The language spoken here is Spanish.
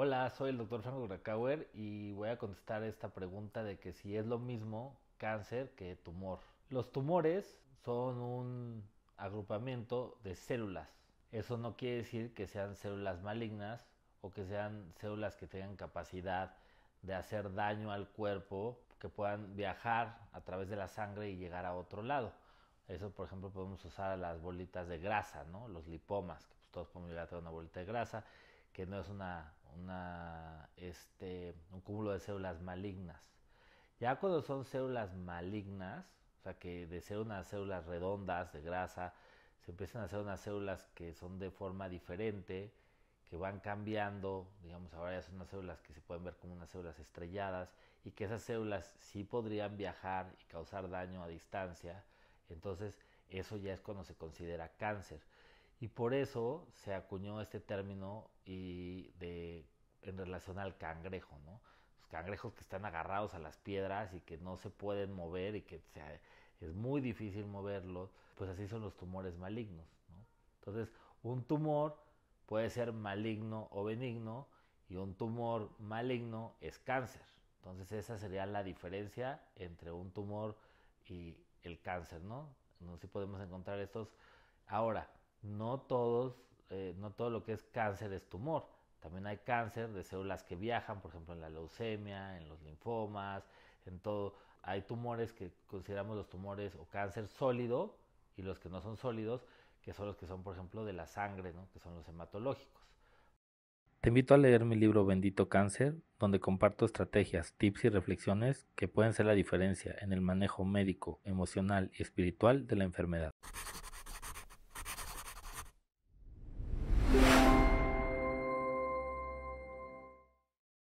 Hola, soy el doctor Franco Gracauer y voy a contestar esta pregunta de que si es lo mismo cáncer que tumor. Los tumores son un agrupamiento de células. Eso no quiere decir que sean células malignas o que sean células que tengan capacidad de hacer daño al cuerpo, que puedan viajar a través de la sangre y llegar a otro lado. Eso, por ejemplo, podemos usar las bolitas de grasa, ¿no? Los lipomas, que pues, todos podemos llegar a tener una bolita de grasa que no es una, este, un cúmulo de células malignas. Ya cuando son células malignas, o sea que de ser unas células redondas de grasa, se empiezan a hacer unas células que son de forma diferente, que van cambiando, digamos ahora ya son unas células que se pueden ver como unas células estrelladas y que esas células sí podrían viajar y causar daño a distancia, entonces eso ya es cuando se considera cáncer. Y por eso se acuñó este término y de, en relación al cangrejo, ¿no? Los cangrejos que están agarrados a las piedras y que no se pueden mover y que es muy difícil moverlos, pues así son los tumores malignos, ¿no? Entonces, un tumor puede ser maligno o benigno y un tumor maligno es cáncer. Entonces, esa sería la diferencia entre un tumor y el cáncer, ¿no? No sé si podemos encontrar estos. Ahora, eh, no, todo lo que es cáncer es tumor. También hay cáncer de células que viajan, por ejemplo, en la leucemia, en los linfomas, en todo. Hay tumores que consideramos los tumores o cáncer sólido y los que no son sólidos, que son los que son, por ejemplo, de la sangre, que son los hematológicos. Te invito a leer mi libro Bendito Cáncer, donde comparto estrategias, tips y reflexiones que pueden ser la diferencia en el manejo médico, emocional y espiritual de la enfermedad.